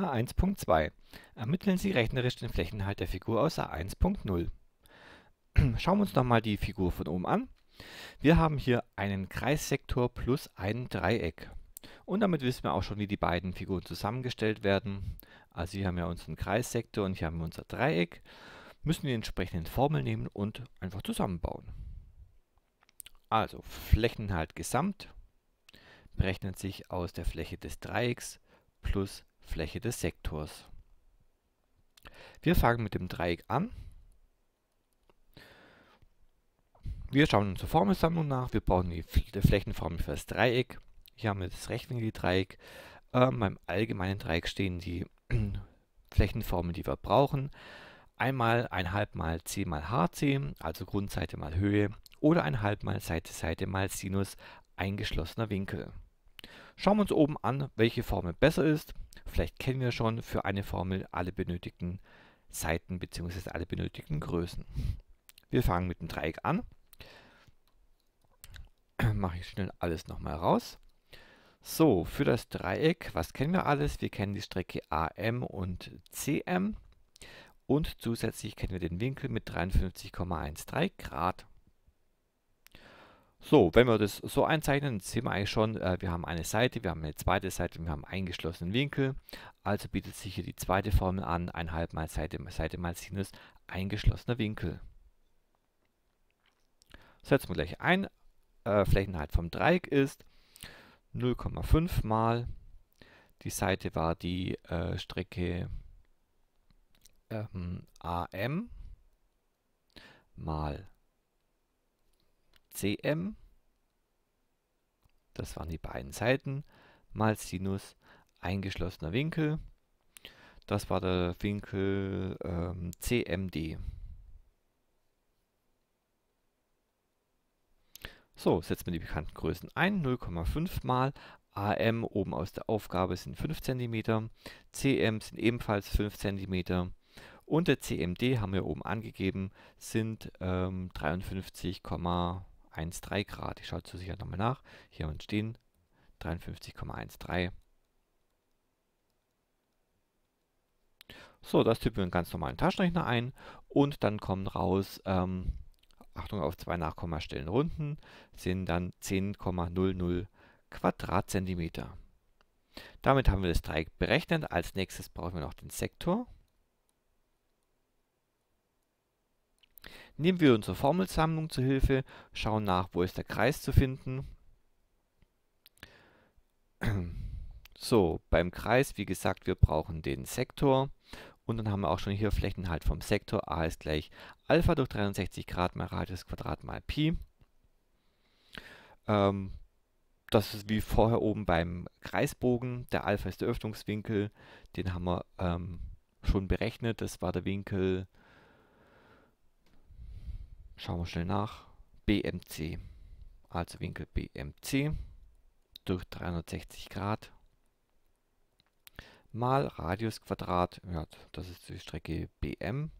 A1.2. Ermitteln Sie rechnerisch den Flächeninhalt der Figur aus A1.0. Schauen wir uns nochmal die Figur von oben an. Wir haben hier einen Kreissektor plus ein Dreieck. Und damit wissen wir auch schon, wie die beiden Figuren zusammengestellt werden. Also hier haben wir unseren Kreissektor und hier haben wir unser Dreieck. Müssen wir die entsprechenden Formeln nehmen und einfach zusammenbauen. Also Flächeninhalt gesamt berechnet sich aus der Fläche des Dreiecks plus Fläche des Sektors. Wir fangen mit dem Dreieck an. Wir schauen unsere Formelsammlung nach. Wir brauchen die Flächenformel für das Dreieck. Hier haben wir das rechtwinklige Dreieck. Ähm, beim allgemeinen Dreieck stehen die Flächenformeln, die wir brauchen. Einmal 1,5 mal c mal hc, also Grundseite mal Höhe, oder 1,5 mal Seite Seite mal Sinus eingeschlossener Winkel. Schauen wir uns oben an, welche Formel besser ist. Vielleicht kennen wir schon für eine Formel alle benötigten Seiten bzw. alle benötigten Größen. Wir fangen mit dem Dreieck an. Mache ich schnell alles nochmal raus. So, für das Dreieck, was kennen wir alles? Wir kennen die Strecke AM und CM und zusätzlich kennen wir den Winkel mit 53,13 Grad. So, wenn wir das so einzeichnen, sehen wir eigentlich schon, äh, wir haben eine Seite, wir haben eine zweite Seite, wir haben einen geschlossenen Winkel. Also bietet sich hier die zweite Formel an, 1,5 mal Seite, Seite mal Sinus, eingeschlossener Winkel. Setzen wir gleich ein, äh, Flächenheit vom Dreieck ist 0,5 mal, die Seite war die äh, Strecke ähm, AM mal cm, das waren die beiden Seiten, mal Sinus eingeschlossener Winkel, das war der Winkel ähm, CMD. So, setzen wir die bekannten Größen ein, 0,5 mal AM oben aus der Aufgabe sind 5 cm, CM sind ebenfalls 5 cm und der CMD haben wir oben angegeben, sind ähm, 53,5 53,13 Grad. Ich schaue zu sicher nochmal nach. Hier haben wir stehen 53,13. So, das tippen wir in einen ganz normalen Taschenrechner ein und dann kommen raus, ähm, Achtung auf zwei Nachkommastellen runden, sind dann 10,00 Quadratzentimeter. Damit haben wir das Dreieck berechnet. Als nächstes brauchen wir noch den Sektor. Nehmen wir unsere Formelsammlung zu Hilfe, schauen nach, wo ist der Kreis zu finden. So, beim Kreis, wie gesagt, wir brauchen den Sektor. Und dann haben wir auch schon hier Flächenhalt vom Sektor. A ist gleich Alpha durch 63 Grad mal Radius Quadrat mal Pi. Ähm, das ist wie vorher oben beim Kreisbogen. Der Alpha ist der Öffnungswinkel. Den haben wir ähm, schon berechnet. Das war der Winkel Schauen wir schnell nach. BMC, also Winkel BMC durch 360 Grad mal Radius Quadrat, ja, das ist die Strecke BM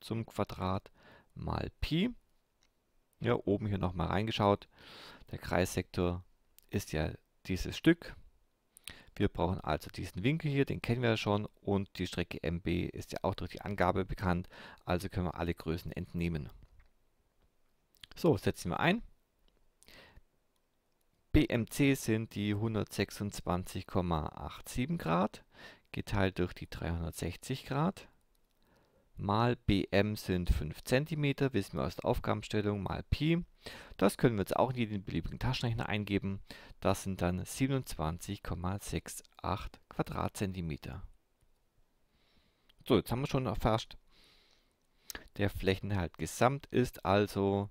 zum Quadrat mal Pi. Ja, oben hier nochmal reingeschaut. Der Kreissektor ist ja dieses Stück. Wir brauchen also diesen Winkel hier, den kennen wir ja schon und die Strecke MB ist ja auch durch die Angabe bekannt, also können wir alle Größen entnehmen. So, setzen wir ein. BMC sind die 126,87 Grad geteilt durch die 360 Grad mal BM sind 5 cm, wissen wir aus der Aufgabenstellung, mal Pi. Das können wir jetzt auch in jeden beliebigen Taschenrechner eingeben. Das sind dann 27,68 Quadratzentimeter. So, jetzt haben wir schon erfasst, der Flächeninhalt gesamt ist also